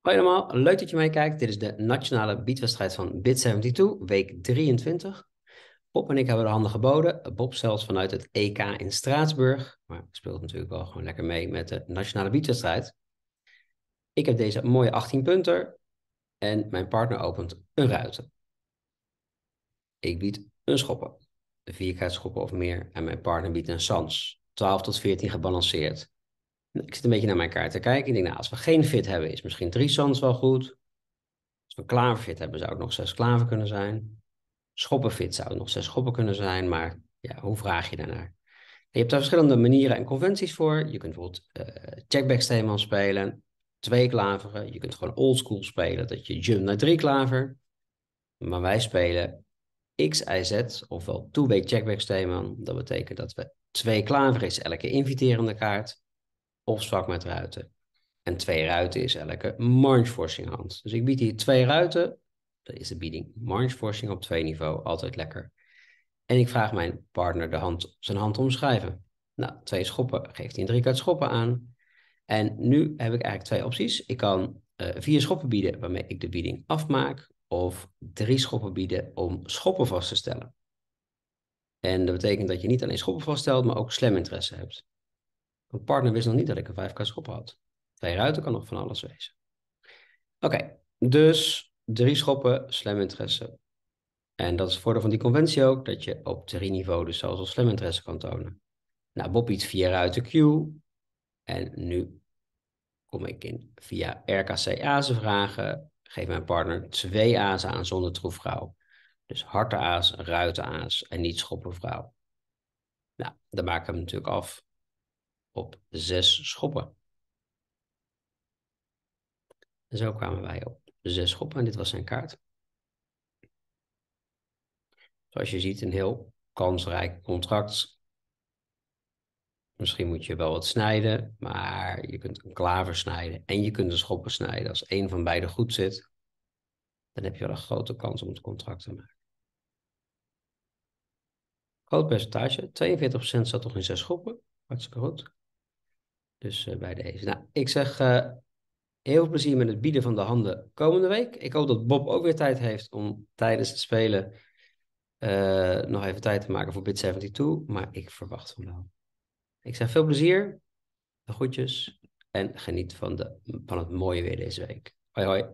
Hoi allemaal, leuk dat je meekijkt. Dit is de nationale biedwedstrijd van Bid72, week 23. Bob en ik hebben de handen geboden. Bob zelfs vanuit het EK in Straatsburg, maar speelt natuurlijk wel gewoon lekker mee met de nationale biedwedstrijd. Ik heb deze mooie 18-punter en mijn partner opent een ruiten. Ik bied een schoppen, de vierkaart schoppen of meer en mijn partner biedt een sans, 12 tot 14 gebalanceerd. Ik zit een beetje naar mijn kaart te kijken. Ik denk, nou, als we geen fit hebben, is misschien drie sons wel goed. Als we klaverfit hebben, zou het nog zes klaver kunnen zijn. Schoppenfit zou het nog zes schoppen kunnen zijn, maar ja, hoe vraag je daarnaar? je hebt daar verschillende manieren en conventies voor. Je kunt bijvoorbeeld uh, eh, checkback Steeman spelen, twee klaveren. Je kunt gewoon oldschool spelen, dat je jump naar drie klaver. Maar wij spelen X, Y, Z, ofwel two-way checkback Steeman. Dat betekent dat we twee klaver is elke inviterende kaart of zwak met ruiten. En twee ruiten is elke march forcing hand. Dus ik bied hier twee ruiten. Dat is de bieding marchforcing forcing op twee niveau. Altijd lekker. En ik vraag mijn partner de hand, zijn hand omschrijven. Nou, twee schoppen geeft hij een driekant schoppen aan. En nu heb ik eigenlijk twee opties. Ik kan eh, vier schoppen bieden waarmee ik de bieding afmaak. Of drie schoppen bieden om schoppen vast te stellen. En dat betekent dat je niet alleen schoppen vaststelt, maar ook sleminteresse hebt. Mijn partner wist nog niet dat ik een 5K schop had. Twee ruiten kan nog van alles wezen. Oké, dus drie schoppen, slim interesse. En dat is het voordeel van die conventie ook, dat je op drie niveaus dus zelfs al slim interesse kan tonen. Nou, Bob iets via ruiten Q. En nu kom ik in via RKC azen vragen. Geef mijn partner twee azen aan zonder troefvrouw. Dus harte aas, ruiten aas en niet schoppenvrouw. Nou, dan maak ik hem natuurlijk af op zes schoppen. En zo kwamen wij op zes schoppen en dit was zijn kaart. Zoals je ziet, een heel kansrijk contract. Misschien moet je wel wat snijden, maar je kunt een klaver snijden en je kunt de schoppen snijden. Als één van beide goed zit, dan heb je wel een grote kans om het contract te maken. Groot percentage, 42% zat toch in zes schoppen, hartstikke goed. Dus eh, bij deze. Nou, ik zeg eh, heel veel plezier met het bieden van de handen komende week. Ik hoop dat Bob ook weer tijd heeft om tijdens het spelen eh, nog even tijd te maken voor Bit 72. Maar ik verwacht hem wel. Ik zeg veel plezier, de groetjes en geniet van, de, van het mooie weer deze week. Hoi hoi.